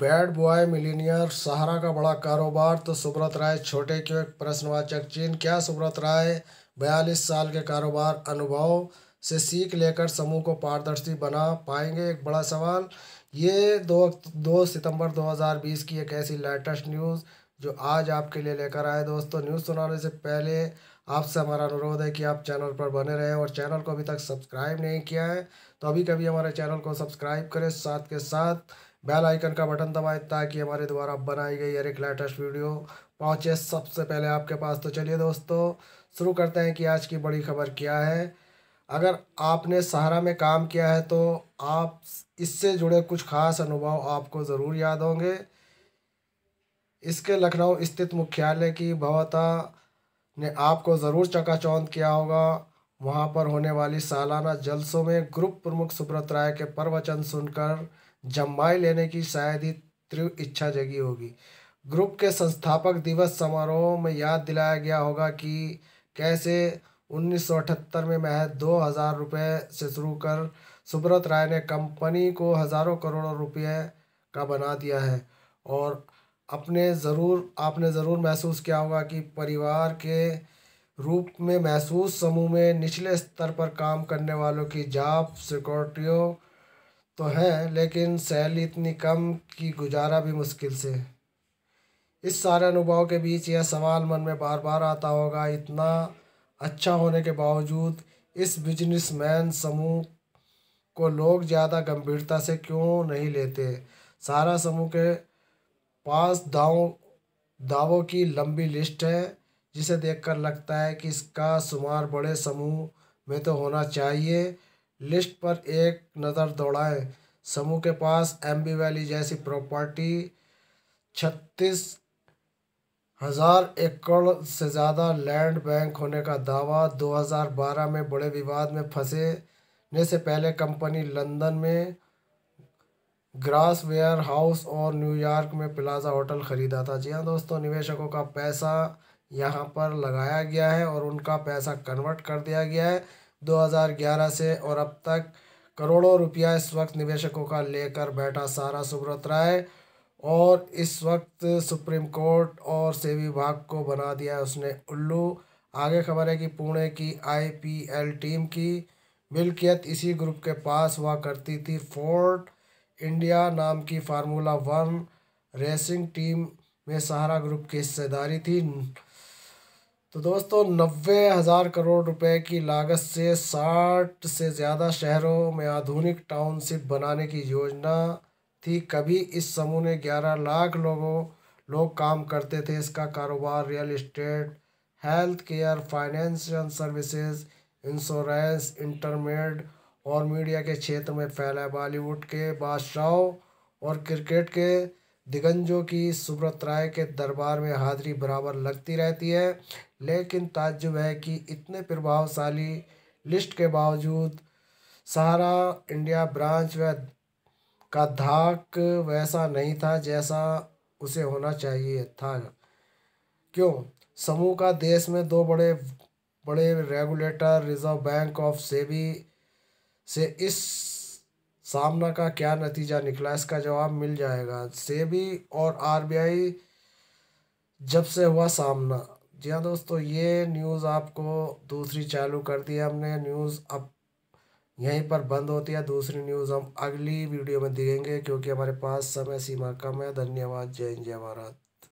bad boy millionaire सहारा का बड़ा कारोबार तो सुब्रत राय छोटे क्यों एक प्रश्नवाचक चीन क्या सुब्रत राय बयालीस साल के कारोबार अनुभव से सीख लेकर समूह को पारदर्शी बना पाएंगे एक बड़ा सवाल ये दो दो सितंबर 2020 की एक ऐसी लेटेस्ट न्यूज़ जो आज आपके लिए लेकर आए दोस्तों न्यूज़ सुनाने से पहले आपसे हमारा अनुरोध है कि आप चैनल पर बने रहें और चैनल को अभी तक सब्सक्राइब नहीं किया है तो अभी कभी हमारे चैनल को सब्सक्राइब करें साथ के साथ बेल आइकन का बटन दबाएं ताकि हमारे द्वारा बनाई गई हर एक लेटेस्ट वीडियो पहुंचे सबसे पहले आपके पास तो चलिए दोस्तों शुरू करते हैं कि आज की बड़ी खबर क्या है अगर आपने सहारा में काम किया है तो आप इससे जुड़े कुछ खास अनुभव आपको ज़रूर याद होंगे इसके लखनऊ स्थित मुख्यालय की भवता ने आपको ज़रूर चकाचौंध किया होगा वहाँ पर होने वाली सालाना जलसों में ग्रुप प्रमुख सुब्रत राय के प्रवचन सुनकर जम्बाई लेने की शायद ही तीव्र इच्छा जगी होगी ग्रुप के संस्थापक दिवस समारोह में याद दिलाया गया होगा कि कैसे अठहत्तर में महज दो हज़ार रुपये से शुरू कर सुब्रत राय ने कंपनी को हज़ारों करोड़ों रुपये का बना दिया है और अपने ज़रूर आपने ज़रूर महसूस किया होगा कि परिवार के रूप में महसूस समूह में निचले स्तर पर काम करने वालों की जॉब सिक्योरिटियों तो हैं लेकिन सैलरी इतनी कम कि गुजारा भी मुश्किल से इस सारे अनुभव के बीच यह सवाल मन में बार बार आता होगा इतना अच्छा होने के बावजूद इस बिजनेसमैन समूह को लोग ज़्यादा गंभीरता से क्यों नहीं लेते सारा समूह के पास दावों दावों की लंबी लिस्ट है जिसे देखकर लगता है कि इसका शुमार बड़े समूह में तो होना चाहिए लिस्ट पर एक नज़र दौड़ाएं समूह के पास एम बी वैली जैसी प्रॉपर्टी छत्तीस हज़ार एकड़ से ज़्यादा लैंड बैंक होने का दावा 2012 में बड़े विवाद में फंसे ने से पहले कंपनी लंदन में ग्रास वेयर हाउस और न्यूयॉर्क में प्लाजा होटल ख़रीदा था जी हाँ दोस्तों निवेशकों का पैसा यहाँ पर लगाया गया है और उनका पैसा कन्वर्ट कर दिया गया है 2011 से और अब तक करोड़ों रुपया इस वक्त निवेशकों का लेकर बैठा सारा सुब्रत राय और इस वक्त सुप्रीम कोर्ट और सेवी विभाग को बना दिया है उसने उल्लू आगे खबर है कि पुणे की आईपीएल टीम की मिल्कियत इसी ग्रुप के पास हुआ करती थी फोर्ट इंडिया नाम की फार्मूला वन रेसिंग टीम में सहारा ग्रुप की हिस्सेदारी थी तो दोस्तों नब्बे हज़ार करोड़ रुपए की लागत से साठ से ज़्यादा शहरों में आधुनिक टाउनशिप बनाने की योजना थी कभी इस समूह ने ग्यारह लाख लोगों लोग काम करते थे इसका कारोबार real estate health care financial services insurance इंटरमेड और मीडिया के क्षेत्र में फैला है बॉलीवुड के बादशाहों और क्रिकेट के दिगंजों की सुब्रत राय के दरबार में हाजिरी बराबर लगती रहती है लेकिन ताज्जुब है कि इतने प्रभावशाली लिस्ट के बावजूद सारा इंडिया ब्रांच व का धाक वैसा नहीं था जैसा उसे होना चाहिए था क्यों समूह का देश में दो बड़े बड़े regulator reserve bank of SEBI से इस सामना का क्या नतीजा निकला इसका जवाब मिल जाएगा सेबी और आरबीआई जब से हुआ सामना जी हाँ दोस्तों ये न्यूज़ आपको दूसरी चालू कर दी हमने न्यूज़ अब यहीं पर बंद होती है दूसरी न्यूज़ हम अगली वीडियो में देखेंगे क्योंकि हमारे पास समय सीमा कम है धन्यवाद जय हिंद जय भारत